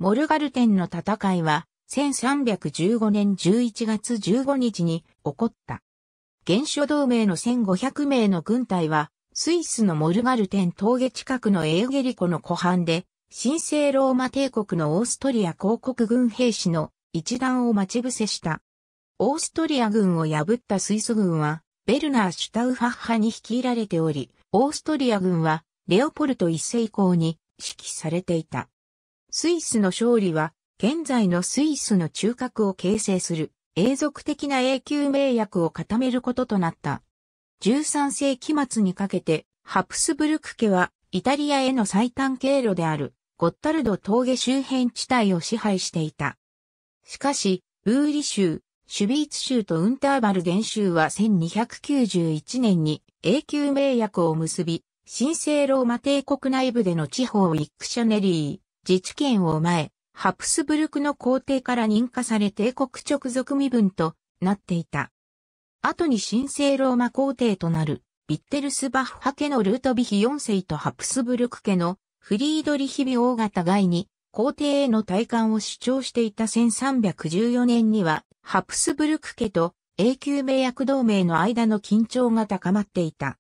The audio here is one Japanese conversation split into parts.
モルガルテンの戦いは、1315年11月15日に起こった。原初同盟の1500名の軍隊は、スイスのモルガルテン峠近くのエーゲリコの湖畔で、神聖ローマ帝国のオーストリア公国軍兵士の一団を待ち伏せした。オーストリア軍を破ったスイス軍は、ベルナー・シュタウファッハに率いられており、オーストリア軍は、レオポルト一世以降に指揮されていた。スイスの勝利は、現在のスイスの中核を形成する、永続的な永久名約を固めることとなった。13世紀末にかけて、ハプスブルク家は、イタリアへの最短経路である、ゴッタルド峠周辺地帯を支配していた。しかし、ウーリ州、シュビーツ州とウンターバルデン州は1291年に永久名約を結び、神聖ローマ帝国内部での地方ウィックシャネリー、自治権を前、ハプスブルクの皇帝から認可され帝国直属身分となっていた。後に神聖ローマ皇帝となる、ビッテルスバッハ家のルートビヒ4世とハプスブルク家のフリードリヒビ大型外に皇帝への退官を主張していた1314年には、ハプスブルク家と永久名役同盟の間の緊張が高まっていた。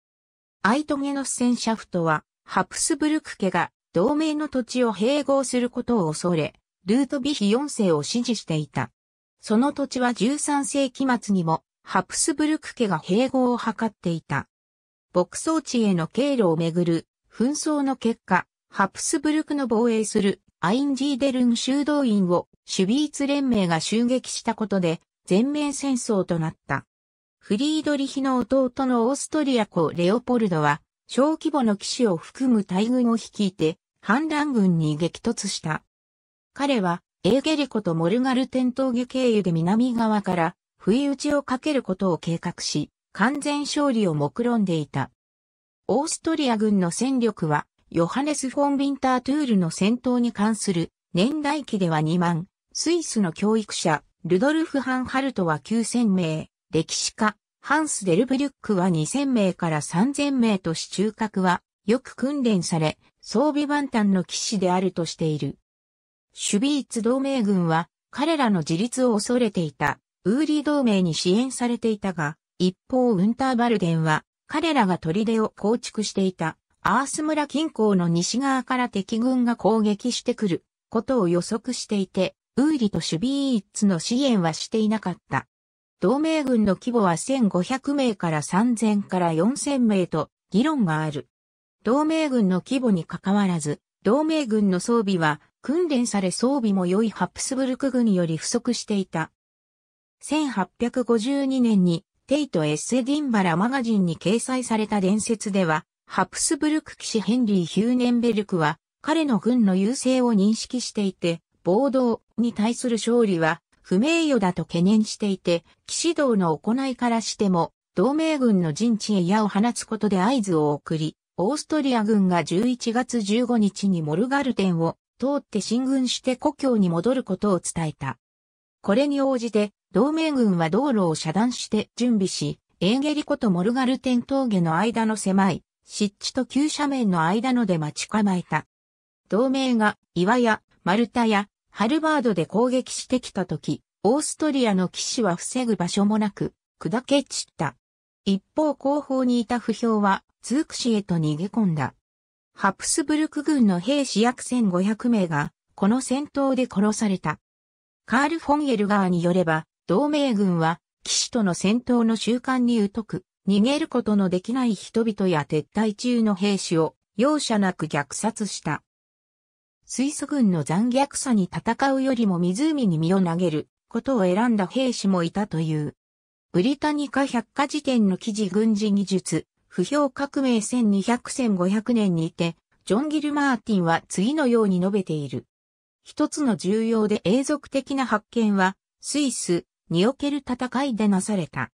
アイトゲノス戦シャフトは、ハプスブルク家が同盟の土地を併合することを恐れ、ルートヴィヒ4世を支持していた。その土地は13世紀末にもハプスブルク家が併合を図っていた。牧草地への経路をめぐる紛争の結果、ハプスブルクの防衛するアインジーデルン修道院をシュビーツ連盟が襲撃したことで全面戦争となった。フリードリヒの弟のオーストリア子レオポルドは小規模の騎士を含む大軍を率いて反乱軍に激突した。彼は、エーゲリコとモルガル転倒魚経由で南側から、不意打ちをかけることを計画し、完全勝利を目論んでいた。オーストリア軍の戦力は、ヨハネス・フォン・ビンタートゥールの戦闘に関する年代記では2万、スイスの教育者、ルドルフ・ハン・ハルトは9000名、歴史家、ハンス・デルブリュックは2000名から3000名とし中核はよく訓練され、装備万端の騎士であるとしている。シュビーツ同盟軍は彼らの自立を恐れていた、ウーリー同盟に支援されていたが、一方ウンターバルデンは彼らが砦を構築していたアース村近郊の西側から敵軍が攻撃してくることを予測していて、ウーリとシュビーツの支援はしていなかった。同盟軍の規模は1500名から3000から4000名と議論がある。同盟軍の規模にかかわらず、同盟軍の装備は訓練され装備も良いハプスブルク軍より不足していた。1852年にテイト・エッセディンバラマガジンに掲載された伝説では、ハプスブルク騎士ヘンリー・ヒューネンベルクは彼の軍の優勢を認識していて、暴動に対する勝利は不名誉だと懸念していて、騎士道の行いからしても、同盟軍の陣地へ矢を放つことで合図を送り、オーストリア軍が11月15日にモルガルテンを通って進軍して故郷に戻ることを伝えた。これに応じて、同盟軍は道路を遮断して準備し、エーゲリコとモルガルテン峠の間の狭い、湿地と急斜面の間ので待ち構えた。同盟が岩や丸太やハルバードで攻撃してきた時、オーストリアの騎士は防ぐ場所もなく、砕け散った。一方後方にいた不評はツーク氏へと逃げ込んだ。ハプスブルク軍の兵士約1500名が、この戦闘で殺された。カール・フォンエルガーによれば、同盟軍は、騎士との戦闘の習慣に疎く、逃げることのできない人々や撤退中の兵士を、容赦なく虐殺した。水素軍の残虐さに戦うよりも湖に身を投げることを選んだ兵士もいたという。ブリタニカ百科事典の記事軍事技術、不評革命1200-1500年にいて、ジョン・ギル・マーティンは次のように述べている。一つの重要で永続的な発見は、スイス、における戦いでなされた。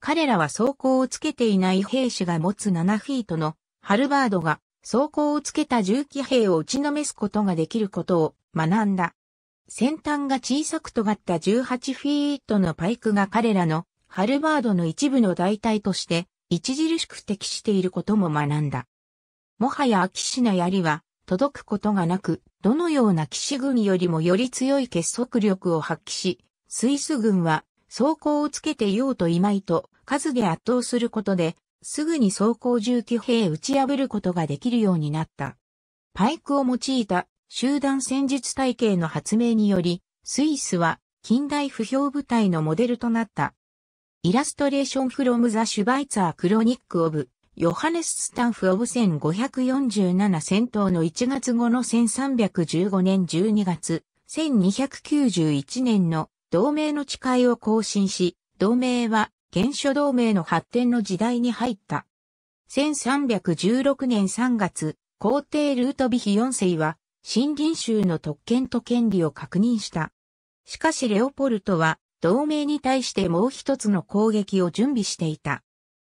彼らは装甲をつけていない兵士が持つ7フィートの、ハルバードが、装甲をつけた銃機兵を打ちのめすことができることを学んだ。先端が小さく尖った18フィートのパイクが彼らのハルバードの一部の代替として著しく適していることも学んだ。もはや秋氏の槍は届くことがなく、どのような騎士軍よりもより強い結束力を発揮し、スイス軍は装甲をつけてようといまいと数で圧倒することで、すぐに装甲銃器兵打ち破ることができるようになった。パイクを用いた集団戦術体系の発明により、スイスは近代不評部隊のモデルとなった。イラストレーションフロムザ・シュバイツァー・クロニック・オブ・ヨハネス・スタンフ・オブ1547戦闘の1月後の1315年12月、1291年の同盟の誓いを更新し、同盟は原初同盟の発展の時代に入った。1316年3月、皇帝ルートビヒ4世は、森林州の特権と権利を確認した。しかしレオポルトは、同盟に対してもう一つの攻撃を準備していた。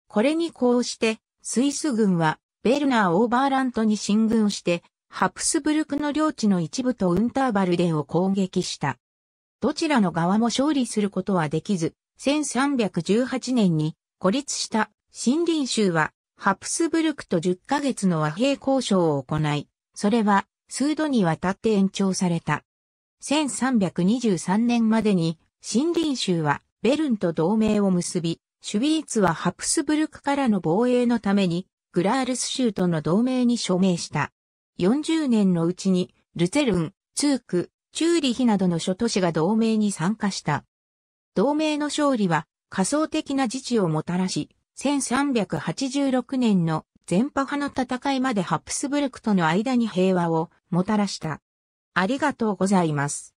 これにこうして、スイス軍は、ベルナー・オーバーラントに進軍して、ハプスブルクの領地の一部とウンターバルデンを攻撃した。どちらの側も勝利することはできず、1318年に孤立した森林州は、ハプスブルクと10ヶ月の和平交渉を行い、それは数度にわたって延長された。1323年までに森林州はベルンと同盟を結び、シュビーツはハプスブルクからの防衛のために、グラールス州との同盟に署名した。40年のうちに、ルツェルン、ツーク、チューリヒなどの諸都市が同盟に参加した。同盟の勝利は仮想的な自治をもたらし、1386年の全派派の戦いまでハプスブルクとの間に平和をもたらした。ありがとうございます。